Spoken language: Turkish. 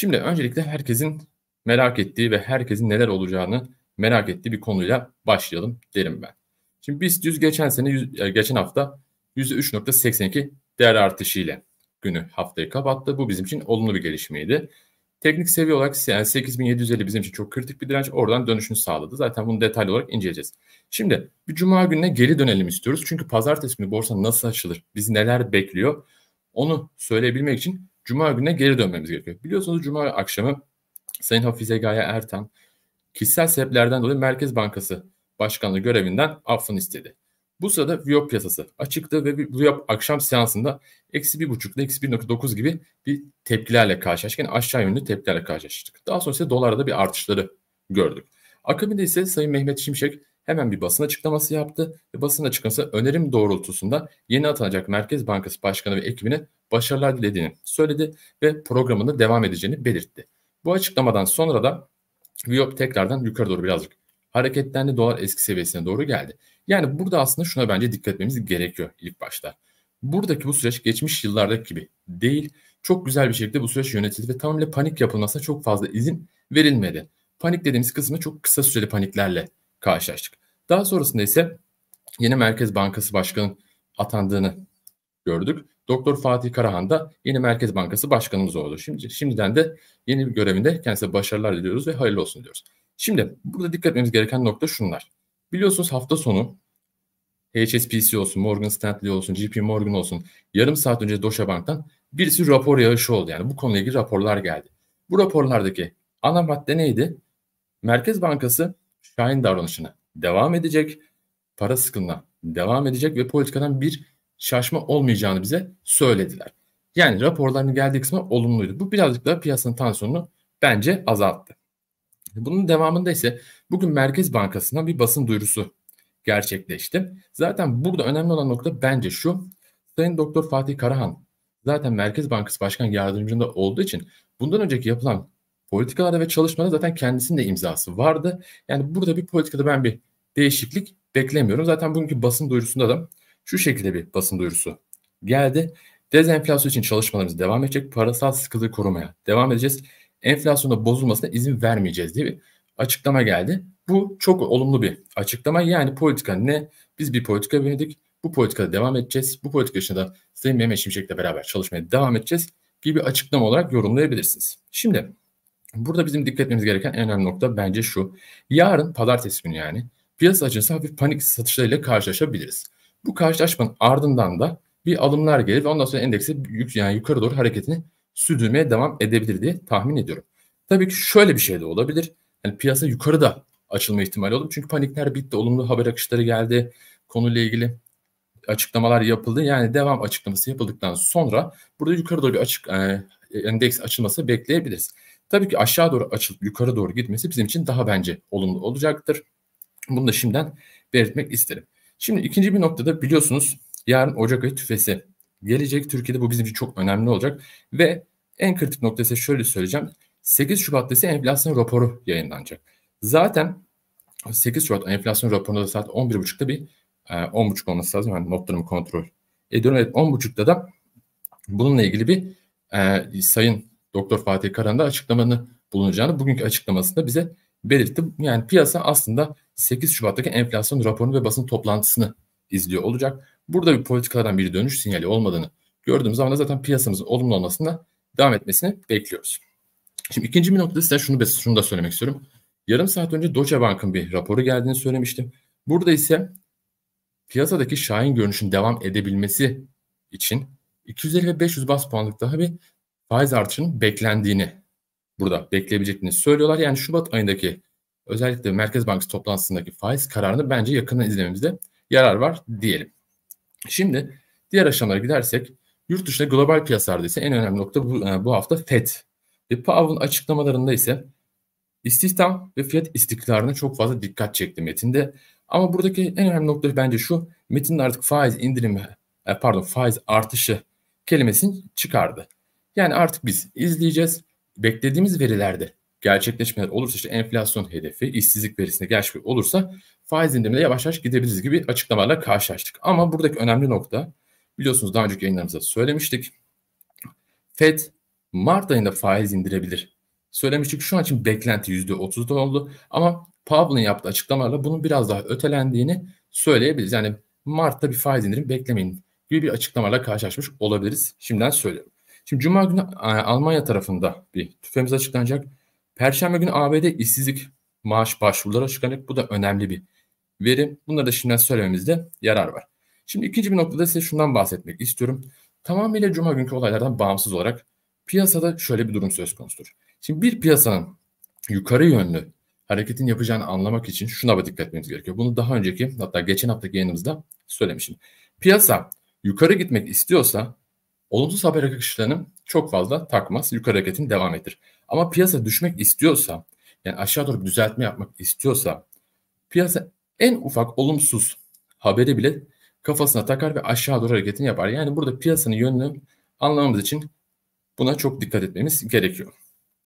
Şimdi öncelikle herkesin merak ettiği ve herkesin neler olacağını merak ettiği bir konuyla başlayalım derim ben. Şimdi biz düz geçen sene e, geçen hafta %3.82 değer artışıyla günü haftayı kapattı. Bu bizim için olumlu bir gelişmeydi. Teknik seviye olarak yani 8750 bizim için çok kritik bir direnç. Oradan dönüşünü sağladı. Zaten bunu detaylı olarak inceleyeceğiz. Şimdi bir cuma gününe geri dönelim istiyoruz. Çünkü pazartesi günü borsa nasıl açılır? Bizi neler bekliyor? Onu söyleyebilmek için Cuma gününe geri dönmemiz gerekiyor. Biliyorsunuz Cuma akşamı Sayın Hafize Gaye Ertan kişisel sebeplerden dolayı Merkez Bankası Başkanlığı görevinden affını istedi. Bu sırada Viyop piyasası açıktı ve Viyop akşam seansında eksi bir ile eksi 1.9 gibi bir tepkilerle karşılaştık. Yani aşağı yönlü tepkilerle karşılaştık. Daha sonra ise dolarda bir artışları gördük. Akabinde ise Sayın Mehmet Şimşek hemen bir basın açıklaması yaptı ve basın açıklaması önerim doğrultusunda yeni atanacak Merkez Bankası Başkanı ve ekibini başarılar dilediğini söyledi ve programında devam edeceğini belirtti. Bu açıklamadan sonra da Viyop tekrardan yukarı doğru birazcık hareketlendi. Dolar eski seviyesine doğru geldi. Yani burada aslında şuna bence dikkat etmemiz gerekiyor ilk başta. Buradaki bu süreç geçmiş yıllardaki gibi değil. Çok güzel bir şekilde bu süreç yönetildi ve tamamıyla panik yapılmasına çok fazla izin verilmedi. Panik dediğimiz kısmı çok kısa süreli paniklerle karşılaştık. Daha sonrasında ise yeni Merkez Bankası Başkanı atandığını gördük. Doktor Fatih Karahan da yeni Merkez Bankası Başkanımız oldu. Şimdi şimdiden de yeni bir görevinde kendisine başarılar diliyoruz ve hayırlı olsun diyoruz. Şimdi burada dikkat etmemiz gereken nokta şunlar. Biliyorsunuz hafta sonu HSBC olsun, Morgan Stanley olsun, JP Morgan olsun yarım saat önce Deutsche Bank'tan birisi rapor yağışı oldu. Yani bu konuyla ilgili raporlar geldi. Bu raporlardaki ana madde neydi? Merkez Bankası şahin davranışına devam edecek, para sıkılığına devam edecek ve politikadan bir şaşma olmayacağını bize söylediler. Yani raporların geldiği kısmı olumluydu. Bu birazcık daha piyasanın tansiyonunu bence azalttı. Bunun devamında ise bugün Merkez Bankası'ndan bir basın duyurusu gerçekleşti. Zaten burada önemli olan nokta bence şu. Sayın Doktor Fatih Karahan zaten Merkez Bankası Başkan Yardımcında olduğu için bundan önceki yapılan politikalarda ve çalışmada zaten kendisinin de imzası vardı. Yani burada bir politikada ben bir değişiklik beklemiyorum. Zaten bugünkü basın duyurusunda da şu şekilde bir basın duyurusu geldi. Dezenflasyon için çalışmalarımız devam edecek. Parasal sıkılığı korumaya devam edeceğiz. Enflasyonda bozulmasına izin vermeyeceğiz diye bir açıklama geldi. Bu çok olumlu bir açıklama. Yani politika ne? Biz bir politika verdik. Bu politikada devam edeceğiz. Bu politika dışında Sayın Mehmet Şimşek'le beraber çalışmaya devam edeceğiz gibi açıklama olarak yorumlayabilirsiniz. Şimdi burada bizim dikkat etmemiz gereken en önemli nokta bence şu. Yarın pazartesi günü yani piyasa açısından hafif panik satışlarıyla karşılaşabiliriz. Bu karşılaşmanın ardından da bir alımlar gelir ve ondan sonra endeks'e yük, yani yukarı doğru hareketini sürdürmeye devam edebilir diye tahmin ediyorum. Tabii ki şöyle bir şey de olabilir. Yani piyasa yukarıda açılma ihtimali olur. Çünkü panikler bitti, olumlu haber akışları geldi. Konuyla ilgili açıklamalar yapıldı. Yani devam açıklaması yapıldıktan sonra burada yukarı doğru bir açık e, endeks açılması bekleyebiliriz. Tabii ki aşağı doğru açılıp yukarı doğru gitmesi bizim için daha bence olumlu olacaktır. Bunu da şimdiden belirtmek isterim. Şimdi ikinci bir noktada biliyorsunuz yarın Ocak ayı tüfesi gelecek. Türkiye'de bu bizim için çok önemli olacak ve en kritik nokta şöyle söyleyeceğim. 8 Şubat'ta ise enflasyon raporu yayınlanacak. Zaten 8 Şubat enflasyon raporunda saat 11.30'da bir 10.30 e, olması lazım. Yani notlarımı kontrol ediyorum. Evet 10.30'da da bununla ilgili bir e, Sayın Doktor Fatih Karan'da da açıklamanı bulunacağını bugünkü açıklamasında bize belirttim. Yani piyasa aslında 8 Şubat'taki enflasyon raporunu ve basın toplantısını izliyor olacak. Burada bir politikalardan bir dönüş sinyali olmadığını gördüğümüz zaman da zaten piyasamızın olumlu olmasında devam etmesini bekliyoruz. Şimdi ikinci bir noktada size şunu, şunu da söylemek istiyorum. Yarım saat önce Deutsche Bank'ın bir raporu geldiğini söylemiştim. Burada ise piyasadaki şahin görünüşün devam edebilmesi için 250 ve 500 bas puanlık daha bir faiz artışının beklendiğini burada bekleyebileceklerini söylüyorlar. Yani Şubat ayındaki özellikle Merkez Bankası toplantısındaki faiz kararını bence yakından izlememizde yarar var diyelim. Şimdi diğer aşamalara gidersek yurt dışında global piyasalarda ise en önemli nokta bu, e, bu hafta FED ve Powell'ın açıklamalarında ise istihdam ve fiyat istikrarına çok fazla dikkat çekti metinde. Ama buradaki en önemli nokta bence şu metinin artık faiz indirimi e, pardon faiz artışı kelimesini çıkardı. Yani artık biz izleyeceğiz beklediğimiz verilerde gerçekleşmeler olursa işte enflasyon hedefi, işsizlik verisine gerçek olursa faiz indirimine yavaş yavaş gidebiliriz gibi açıklamalarla karşılaştık. Ama buradaki önemli nokta biliyorsunuz daha önceki yayınlarımızda söylemiştik. FED Mart ayında faiz indirebilir. Söylemiştik şu an için beklenti %30'da oldu ama Powell'ın yaptığı açıklamalarla bunun biraz daha ötelendiğini söyleyebiliriz. Yani Mart'ta bir faiz indirim beklemeyin gibi bir açıklamalarla karşılaşmış olabiliriz. Şimdiden söylüyorum. Şimdi Cuma günü e, Almanya tarafında bir tüfemiz açıklanacak. Perşembe günü ABD işsizlik maaş başvuruları açıklanacak. Bu da önemli bir veri. Bunları da şimdiden söylememizde yarar var. Şimdi ikinci bir noktada size şundan bahsetmek istiyorum. Tamamıyla Cuma günkü olaylardan bağımsız olarak piyasada şöyle bir durum söz konusudur. Şimdi bir piyasanın yukarı yönlü hareketin yapacağını anlamak için şuna da dikkat etmemiz gerekiyor. Bunu daha önceki hatta geçen haftaki yayınımızda söylemişim. Piyasa yukarı gitmek istiyorsa Olumsuz haber akışlarını çok fazla takmaz. Yukarı hareketin devam ettir. Ama piyasa düşmek istiyorsa yani aşağı doğru düzeltme yapmak istiyorsa piyasa en ufak olumsuz haberi bile kafasına takar ve aşağı doğru hareketini yapar. Yani burada piyasanın yönünü anlamamız için buna çok dikkat etmemiz gerekiyor.